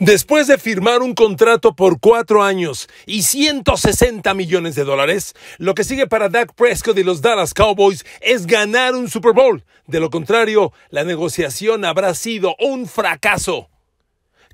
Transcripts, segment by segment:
Después de firmar un contrato por cuatro años y 160 millones de dólares, lo que sigue para Dak Prescott y los Dallas Cowboys es ganar un Super Bowl. De lo contrario, la negociación habrá sido un fracaso.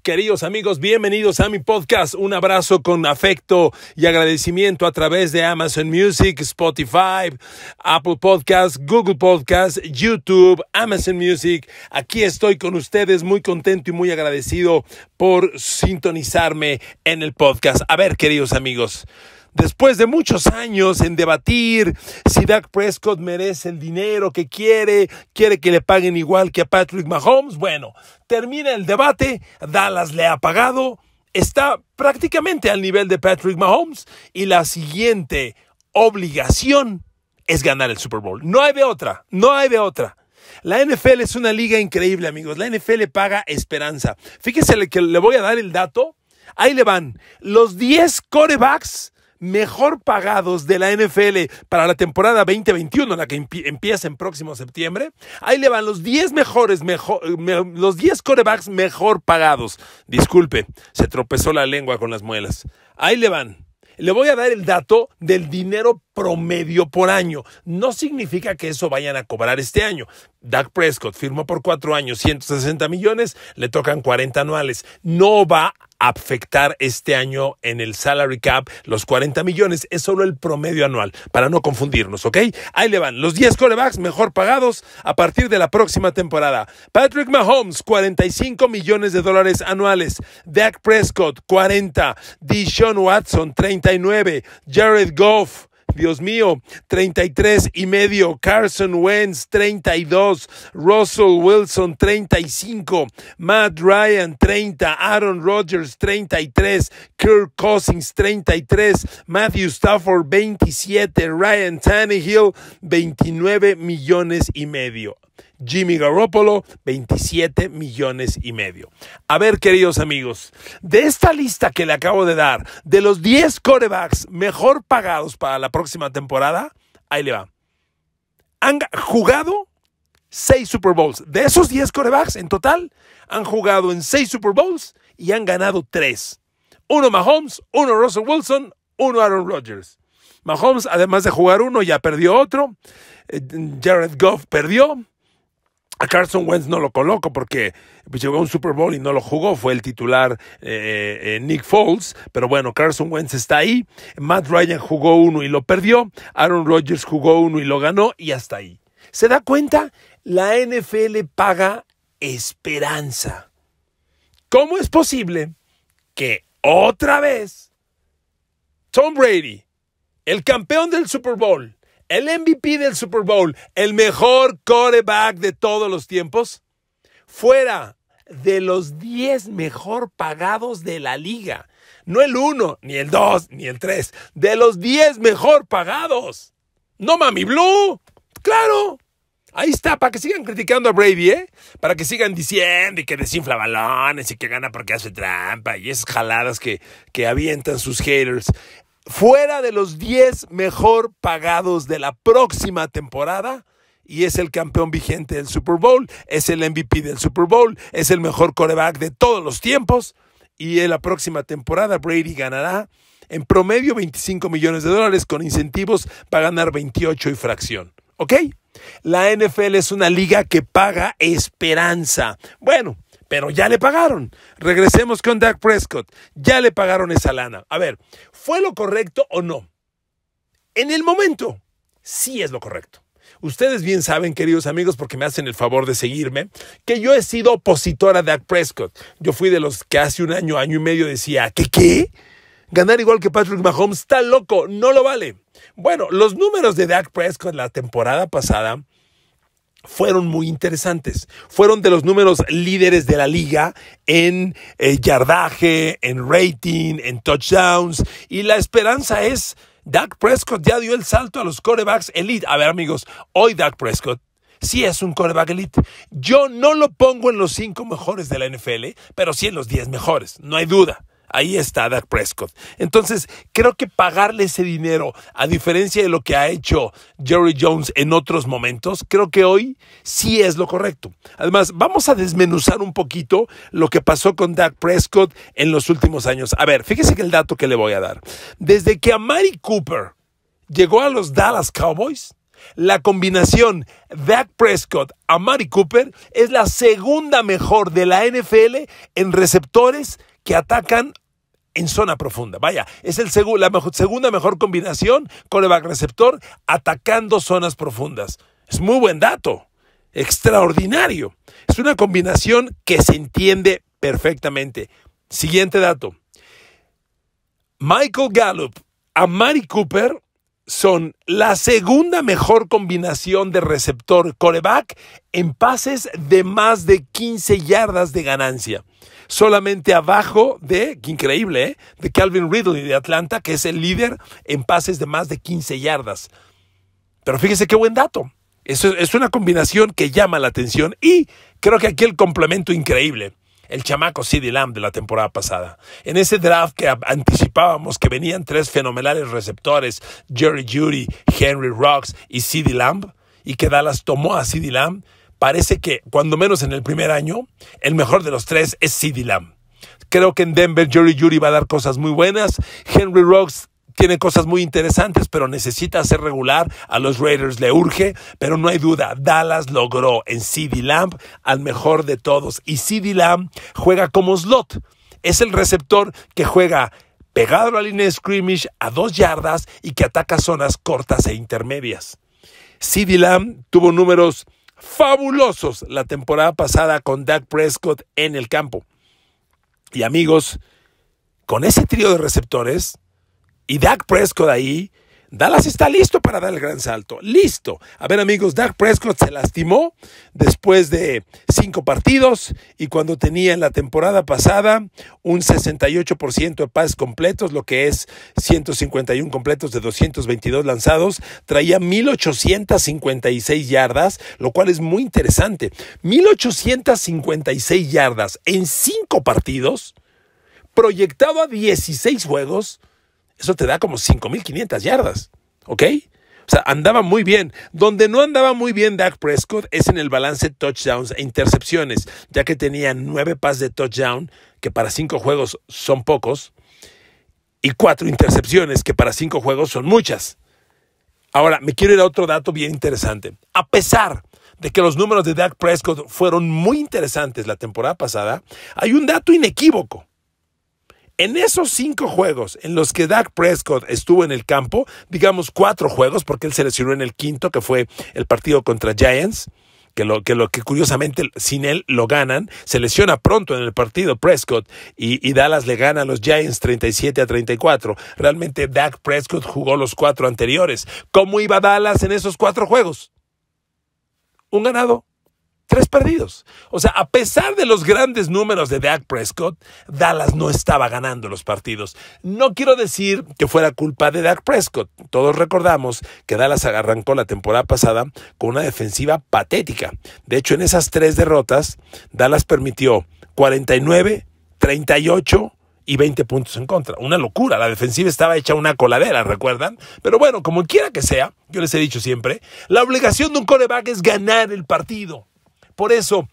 Queridos amigos, bienvenidos a mi podcast. Un abrazo con afecto y agradecimiento a través de Amazon Music, Spotify, Apple Podcasts, Google Podcasts, YouTube, Amazon Music. Aquí estoy con ustedes muy contento y muy agradecido por sintonizarme en el podcast. A ver, queridos amigos, después de muchos años en debatir si Dak Prescott merece el dinero que quiere, quiere que le paguen igual que a Patrick Mahomes, bueno, termina el debate, Dallas le ha pagado, está prácticamente al nivel de Patrick Mahomes y la siguiente obligación es ganar el Super Bowl. No hay de otra, no hay de otra. La NFL es una liga increíble, amigos. La NFL paga esperanza. Fíjese que le voy a dar el dato. Ahí le van. Los 10 corebacks mejor pagados de la NFL para la temporada 2021, la que empieza en próximo septiembre, ahí le van los 10 mejores, los 10 corebacks mejor pagados. Disculpe, se tropezó la lengua con las muelas. Ahí le van. Le voy a dar el dato del dinero promedio por año. No significa que eso vayan a cobrar este año, Dak Prescott firmó por cuatro años 160 millones, le tocan 40 anuales. No va a afectar este año en el salary cap los 40 millones, es solo el promedio anual, para no confundirnos, ¿ok? Ahí le van, los 10 corebacks mejor pagados a partir de la próxima temporada. Patrick Mahomes, 45 millones de dólares anuales. Dak Prescott, 40. Deshaun Watson, 39. Jared Goff, Dios mío, 33 y medio, Carson Wentz 32, Russell Wilson 35, Matt Ryan 30, Aaron Rodgers 33, Kirk Cousins 33, Matthew Stafford 27, Ryan Tannehill 29 millones y medio. Jimmy Garoppolo, 27 millones y medio. A ver, queridos amigos, de esta lista que le acabo de dar, de los 10 corebacks mejor pagados para la próxima temporada, ahí le va. Han jugado 6 Super Bowls. De esos 10 corebacks en total, han jugado en 6 Super Bowls y han ganado 3. Uno Mahomes, uno Russell Wilson, uno Aaron Rodgers. Mahomes, además de jugar uno, ya perdió otro. Eh, Jared Goff perdió. A Carson Wentz no lo coloco porque pues, llegó a un Super Bowl y no lo jugó, fue el titular eh, eh, eh, Nick Foles, pero bueno, Carson Wentz está ahí, Matt Ryan jugó uno y lo perdió, Aaron Rodgers jugó uno y lo ganó y hasta ahí. ¿Se da cuenta? La NFL paga esperanza. ¿Cómo es posible que otra vez Tom Brady, el campeón del Super Bowl, el MVP del Super Bowl, el mejor coreback de todos los tiempos, fuera de los 10 mejor pagados de la liga. No el 1, ni el 2, ni el 3, de los 10 mejor pagados. No mami Blue, claro. Ahí está, para que sigan criticando a Brady, ¿eh? Para que sigan diciendo y que desinfla balones y que gana porque hace trampa y esas jaladas que, que avientan sus haters fuera de los 10 mejor pagados de la próxima temporada y es el campeón vigente del Super Bowl, es el MVP del Super Bowl, es el mejor coreback de todos los tiempos y en la próxima temporada Brady ganará en promedio 25 millones de dólares con incentivos para ganar 28 y fracción. ¿Ok? La NFL es una liga que paga esperanza. Bueno, pero ya le pagaron. Regresemos con Dak Prescott. Ya le pagaron esa lana. A ver, ¿fue lo correcto o no? En el momento, sí es lo correcto. Ustedes bien saben, queridos amigos, porque me hacen el favor de seguirme, que yo he sido opositora de Dak Prescott. Yo fui de los que hace un año, año y medio decía, ¿qué qué? Ganar igual que Patrick Mahomes está loco, no lo vale. Bueno, los números de Dak Prescott la temporada pasada fueron muy interesantes. Fueron de los números líderes de la liga en eh, yardaje, en rating, en touchdowns. Y la esperanza es, Dak Prescott ya dio el salto a los corebacks elite. A ver amigos, hoy Dak Prescott sí es un coreback elite. Yo no lo pongo en los cinco mejores de la NFL, pero sí en los diez mejores, no hay duda. Ahí está Dak Prescott. Entonces, creo que pagarle ese dinero, a diferencia de lo que ha hecho Jerry Jones en otros momentos, creo que hoy sí es lo correcto. Además, vamos a desmenuzar un poquito lo que pasó con Dak Prescott en los últimos años. A ver, fíjese que el dato que le voy a dar. Desde que Amari Cooper llegó a los Dallas Cowboys, la combinación Dak Prescott a Amari Cooper es la segunda mejor de la NFL en receptores que atacan en zona profunda. Vaya, es el la segunda mejor combinación con el receptor atacando zonas profundas. Es muy buen dato. Extraordinario. Es una combinación que se entiende perfectamente. Siguiente dato. Michael Gallup a Mari Cooper son la segunda mejor combinación de receptor coreback en pases de más de 15 yardas de ganancia. Solamente abajo de, increíble, ¿eh? de Calvin Ridley de Atlanta, que es el líder en pases de más de 15 yardas. Pero fíjese qué buen dato. es una combinación que llama la atención y creo que aquí el complemento increíble el chamaco CD Lamb de la temporada pasada. En ese draft que anticipábamos que venían tres fenomenales receptores, Jerry Judy, Henry Rocks y CD Lamb, y que Dallas tomó a CD Lamb, parece que, cuando menos en el primer año, el mejor de los tres es CD Lamb. Creo que en Denver Jerry Judy va a dar cosas muy buenas. Henry Rocks tiene cosas muy interesantes, pero necesita ser regular. A los Raiders le urge, pero no hay duda, Dallas logró en CD Lamb al mejor de todos. Y CD Lamb juega como slot. Es el receptor que juega pegado a la línea de scrimmage a dos yardas y que ataca zonas cortas e intermedias. CD Lamb tuvo números fabulosos la temporada pasada con Dak Prescott en el campo. Y amigos, con ese trío de receptores, y Dak Prescott ahí, Dallas está listo para dar el gran salto. Listo. A ver amigos, Dak Prescott se lastimó después de cinco partidos y cuando tenía en la temporada pasada un 68% de pases completos, lo que es 151 completos de 222 lanzados, traía 1856 yardas, lo cual es muy interesante. 1856 yardas en cinco partidos, proyectado a 16 juegos eso te da como 5.500 yardas, ¿ok? O sea, andaba muy bien. Donde no andaba muy bien Dak Prescott es en el balance touchdowns e intercepciones, ya que tenía nueve pases de touchdown, que para cinco juegos son pocos, y cuatro intercepciones, que para cinco juegos son muchas. Ahora, me quiero ir a otro dato bien interesante. A pesar de que los números de Dak Prescott fueron muy interesantes la temporada pasada, hay un dato inequívoco en esos cinco juegos en los que Dak Prescott estuvo en el campo, digamos cuatro juegos, porque él se lesionó en el quinto, que fue el partido contra Giants, que lo que, curiosamente sin él lo ganan. Se lesiona pronto en el partido Prescott y, y, Dallas le gana a los Giants 37 a 34. Realmente Dak Prescott jugó los cuatro anteriores. ¿Cómo iba Dallas en esos cuatro juegos? Un ganado, tres perdidos. O sea, a pesar de los grandes números de Dak Prescott, Dallas no estaba ganando los partidos. No quiero decir que fuera culpa de Dak Prescott. Todos recordamos que Dallas arrancó la temporada pasada con una defensiva patética. De hecho, en esas tres derrotas, Dallas permitió 49, 38 y 20 puntos en contra. Una locura. La defensiva estaba hecha una coladera, ¿recuerdan? Pero bueno, como quiera que sea, yo les he dicho siempre, la obligación de un coreback es ganar el partido. Por eso,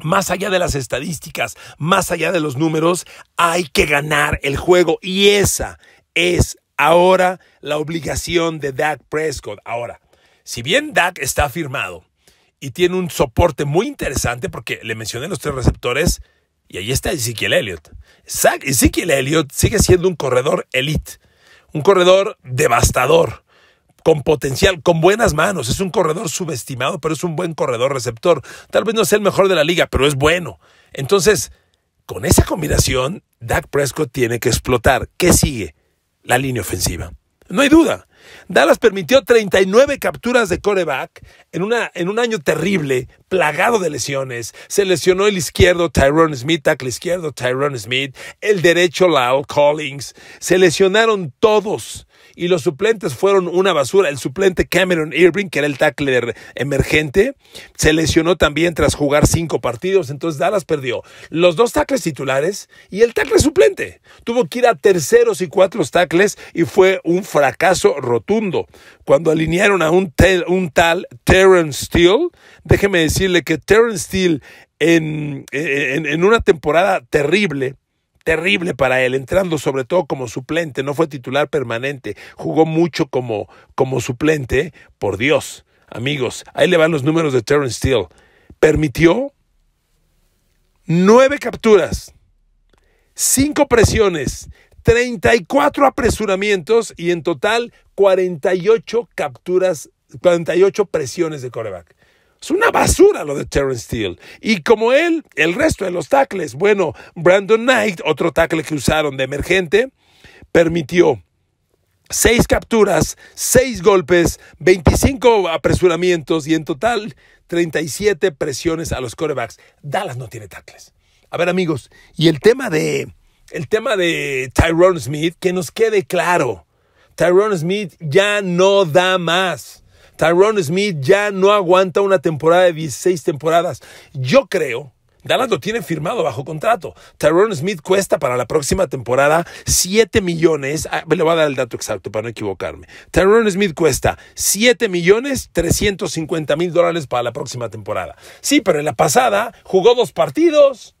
más allá de las estadísticas, más allá de los números, hay que ganar el juego. Y esa es ahora la obligación de Dak Prescott. Ahora, si bien Dak está firmado y tiene un soporte muy interesante, porque le mencioné los tres receptores, y ahí está Ezekiel Elliott. Ezekiel Elliott sigue siendo un corredor elite, un corredor devastador con potencial, con buenas manos. Es un corredor subestimado, pero es un buen corredor receptor. Tal vez no sea el mejor de la liga, pero es bueno. Entonces, con esa combinación, Dak Prescott tiene que explotar. ¿Qué sigue? La línea ofensiva. No hay duda. Dallas permitió 39 capturas de coreback en, una, en un año terrible, plagado de lesiones. Se lesionó el izquierdo Tyrone Smith, tackle izquierdo Tyrone Smith, el derecho Lyle Collins. Se lesionaron todos y los suplentes fueron una basura. El suplente Cameron Irving, que era el tackler emergente, se lesionó también tras jugar cinco partidos, entonces Dallas perdió los dos tackles titulares y el tackle suplente. Tuvo que ir a terceros y cuatro tackles y fue un fracaso rotundo. Cuando alinearon a un, tal Terrence Steele, déjeme decirle que Terrence Steele en una temporada terrible, terrible para él, entrando sobre todo como suplente, no fue titular permanente, jugó mucho como, como suplente, por Dios, amigos, ahí le van los números de Terrence Steele, permitió nueve capturas, cinco presiones, 34 apresuramientos y en total 48 capturas, 48 presiones de coreback. Es una basura lo de Terrence Steele. Y como él, el resto de los tackles, bueno, Brandon Knight, otro tackle que usaron de emergente, permitió seis capturas, seis golpes, 25 apresuramientos y en total 37 presiones a los corebacks. Dallas no tiene tackles. A ver, amigos, y el tema de el tema de Tyrone Smith, que nos quede claro. Tyrone Smith ya no da más. Tyrone Smith ya no aguanta una temporada de 16 temporadas. Yo creo, Dallas lo tiene firmado bajo contrato. Tyrone Smith cuesta para la próxima temporada 7 millones. Ah, le voy a dar el dato exacto para no equivocarme. Tyrone Smith cuesta 7 millones 350 mil dólares para la próxima temporada. Sí, pero en la pasada jugó dos partidos.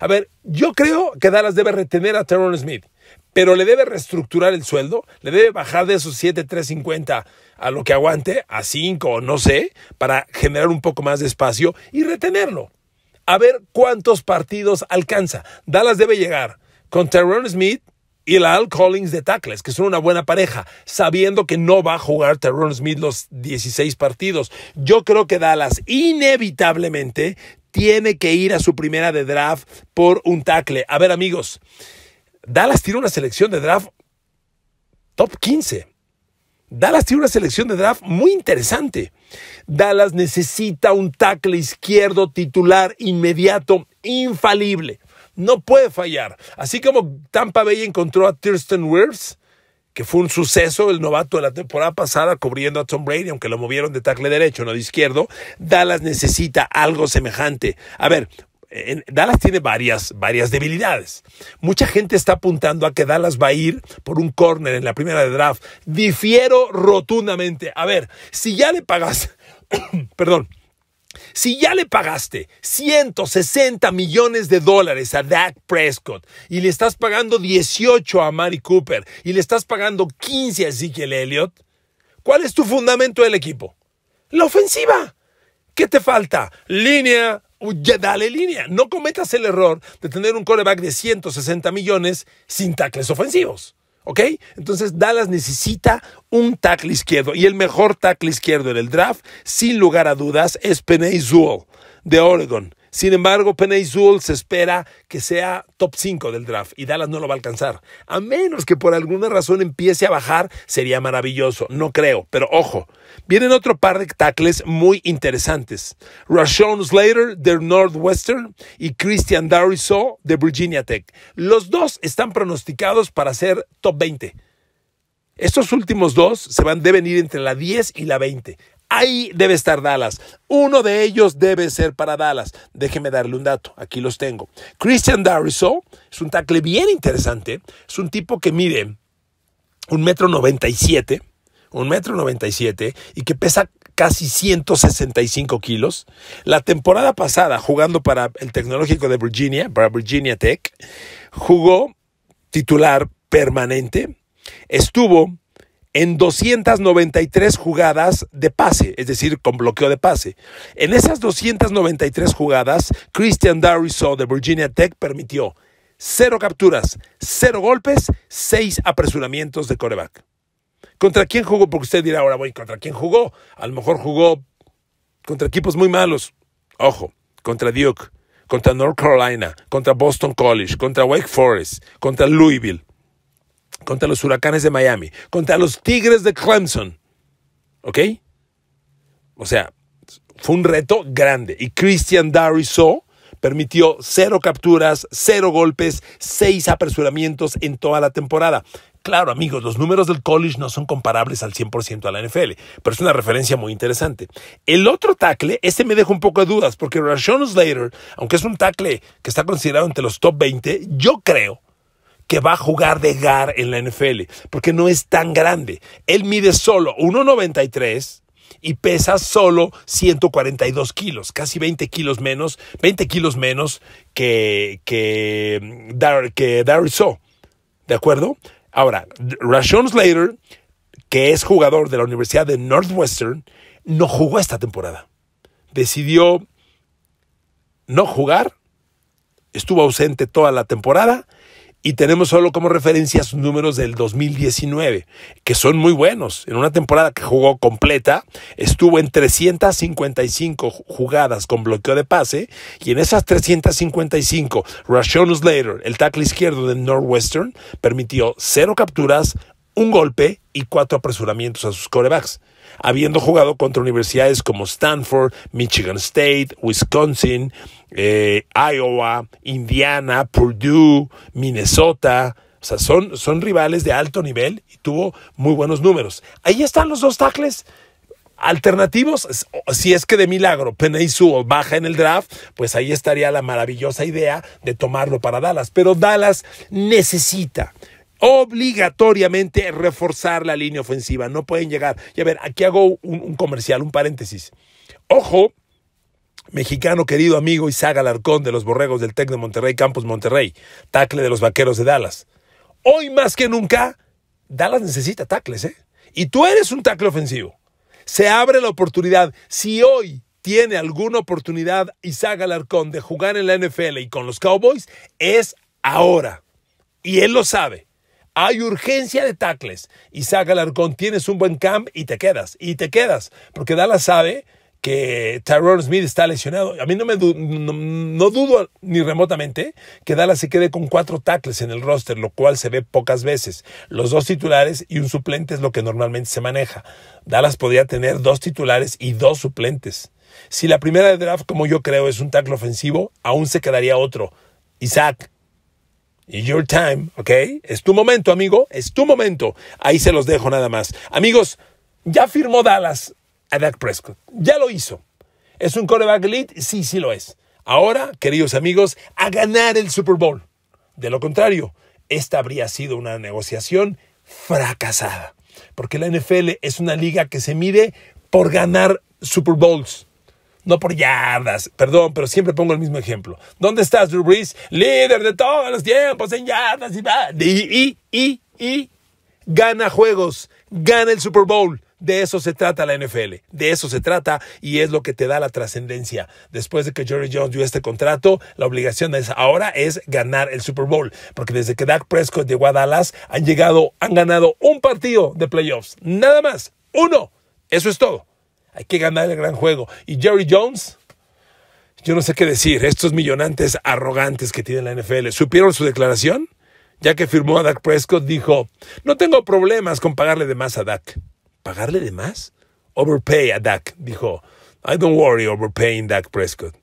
A ver, yo creo que Dallas debe retener a Tyrone Smith pero le debe reestructurar el sueldo, le debe bajar de esos 7,350 a lo que aguante, a 5 no sé, para generar un poco más de espacio y retenerlo. A ver cuántos partidos alcanza. Dallas debe llegar con Terrone Smith y la Al Collins de tackles, que son una buena pareja, sabiendo que no va a jugar Terrell Smith los 16 partidos. Yo creo que Dallas inevitablemente tiene que ir a su primera de draft por un tackle. A ver amigos, Dallas tiene una selección de draft top 15. Dallas tiene una selección de draft muy interesante. Dallas necesita un tackle izquierdo titular inmediato, infalible. No puede fallar. Así como Tampa Bay encontró a Thurston Wirfs, que fue un suceso, el novato de la temporada pasada cubriendo a Tom Brady, aunque lo movieron de tackle derecho, no de izquierdo, Dallas necesita algo semejante. A ver, Dallas tiene varias, varias debilidades. Mucha gente está apuntando a que Dallas va a ir por un corner en la primera de draft. Difiero rotundamente. A ver, si ya le pagaste, perdón, si ya le pagaste 160 millones de dólares a Dak Prescott y le estás pagando 18 a Mari Cooper y le estás pagando 15 a Ezekiel Elliott, ¿cuál es tu fundamento del equipo? La ofensiva. ¿Qué te falta? Línea ya dale línea. No cometas el error de tener un coreback de 160 millones sin tackles ofensivos. ¿Ok? Entonces Dallas necesita un tackle izquierdo y el mejor tackle izquierdo en el draft, sin lugar a dudas, es Peney Zool de Oregon. Sin embargo, Penny Zul se espera que sea top 5 del draft y Dallas no lo va a alcanzar. A menos que por alguna razón empiece a bajar, sería maravilloso. No creo, pero ojo. Vienen otro par de tackles muy interesantes. Rashawn Slater de Northwestern y Christian Dariso de Virginia Tech. Los dos están pronosticados para ser top 20. Estos últimos dos se van, deben ir entre la 10 y la 20. Ahí debe estar Dallas. Uno de ellos debe ser para Dallas. Déjeme darle un dato. Aquí los tengo. Christian Dariso es un tackle bien interesante. Es un tipo que mide un metro noventa y siete. Un metro noventa y siete. Y que pesa casi 165 kilos. La temporada pasada, jugando para el Tecnológico de Virginia, para Virginia Tech, jugó titular permanente. Estuvo en 293 jugadas de pase, es decir, con bloqueo de pase. En esas 293 jugadas, Christian Dariso de Virginia Tech permitió cero capturas, cero golpes, seis apresuramientos de coreback. ¿Contra quién jugó? Porque usted dirá ahora, voy, ¿contra quién jugó? A lo mejor jugó contra equipos muy malos. Ojo, contra Duke, contra North Carolina, contra Boston College, contra Wake Forest, contra Louisville contra los huracanes de Miami, contra los Tigres de Clemson. ¿Ok? O sea, fue un reto grande. Y Christian Dariso permitió cero capturas, cero golpes, seis apresuramientos en toda la temporada. Claro, amigos, los números del college no son comparables al 100% a la NFL, pero es una referencia muy interesante. El otro tackle, este me deja un poco de dudas, porque Rashon Slater, aunque es un tackle que está considerado entre los top 20, yo creo que va a jugar de GAR en la NFL, porque no es tan grande. Él mide solo 1,93 y pesa solo 142 kilos, casi 20 kilos menos, 20 kilos menos que, que, mm, Dar, que ¿De acuerdo? Ahora, Rashon Slater, que es jugador de la Universidad de Northwestern, no jugó esta temporada. Decidió no jugar, estuvo ausente toda la temporada y tenemos solo como referencia sus números del 2019, que son muy buenos. En una temporada que jugó completa, estuvo en 355 jugadas con bloqueo de pase y en esas 355, Rashawn Slater, el tackle izquierdo de Northwestern, permitió cero capturas, un golpe y cuatro apresuramientos a sus corebacks, habiendo jugado contra universidades como Stanford, Michigan State, Wisconsin, eh, Iowa, Indiana, Purdue, Minnesota. O sea, son, son rivales de alto nivel y tuvo muy buenos números. Ahí están los dos tackles alternativos, si es que de milagro y baja en el draft, pues ahí estaría la maravillosa idea de tomarlo para Dallas. Pero Dallas necesita obligatoriamente reforzar la línea ofensiva. No pueden llegar. Y a ver, aquí hago un, comercial, un paréntesis. Ojo, mexicano querido amigo Isaac Alarcón de los Borregos del Tec de Monterrey, Campos Monterrey, tacle de los Vaqueros de Dallas. Hoy más que nunca, Dallas necesita tacles ¿eh? Y tú eres un tacle ofensivo. Se abre la oportunidad. Si hoy tiene alguna oportunidad Isaac Alarcón de jugar en la NFL y con los Cowboys, es ahora. Y él lo sabe. Hay urgencia de tacles. Isaac Alarcón, tienes un buen camp y te quedas, y te quedas, porque Dallas sabe que Tyrone Smith está lesionado. A mí no, me no, dudo ni remotamente que Dallas se quede con cuatro tackles en el roster, lo cual se ve pocas veces. Los dos titulares y un suplente es lo que normalmente se maneja. Dallas podría tener dos titulares y dos suplentes. Si la primera de draft, como yo creo, es un tackle ofensivo, aún se quedaría otro. Isaac, Your time, ¿ok? Es tu momento, amigo, es tu momento. Ahí se los dejo nada más. Amigos, ya firmó Dallas a Dak Prescott. Ya lo hizo. ¿Es un coreback lead? Sí, sí lo es. Ahora, queridos amigos, a ganar el Super Bowl. De lo contrario, esta habría sido una negociación fracasada. Porque la NFL es una liga que se mide por ganar Super Bowls no por yardas. Perdón, pero siempre pongo el mismo ejemplo. ¿Dónde estás, Drew Brees? Líder de todos los tiempos en yardas y va. Y, y, y, Gana juegos, gana el Super Bowl. De eso se trata la NFL, de eso se trata y es lo que te da la trascendencia. Después de que Jerry Jones dio este contrato, la obligación es, ahora es ganar el Super Bowl, porque desde que Dak Prescott llegó a Dallas han llegado, han ganado un partido de playoffs, nada más, uno. Eso es todo. Hay que ganar el gran juego. Y Jerry Jones, yo no sé qué decir. Estos millonantes arrogantes que tiene la NFL, ¿supieron su declaración? Ya que firmó a Dak Prescott, dijo, no tengo problemas con pagarle de más a Dak. ¿Pagarle de más? Overpay a Dak, dijo. I don't worry overpaying Dak Prescott.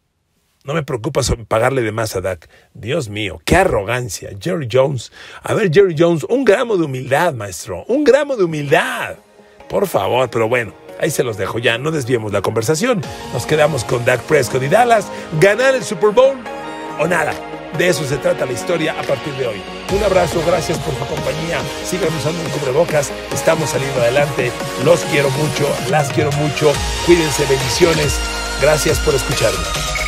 No me preocupa pagarle de más a Dak. Dios mío, qué arrogancia. Jerry Jones. A ver, Jerry Jones, un gramo de humildad, maestro. Un gramo de humildad. Por favor, pero bueno. Ahí se los dejo ya, no desviemos la conversación. Nos quedamos con Dak Prescott y Dallas. ¿Ganar el Super Bowl o nada? De eso se trata la historia a partir de hoy. Un abrazo, gracias por su compañía. Sigan usando un cubrebocas, estamos saliendo adelante. Los quiero mucho, las quiero mucho. Cuídense, bendiciones. Gracias por escucharme.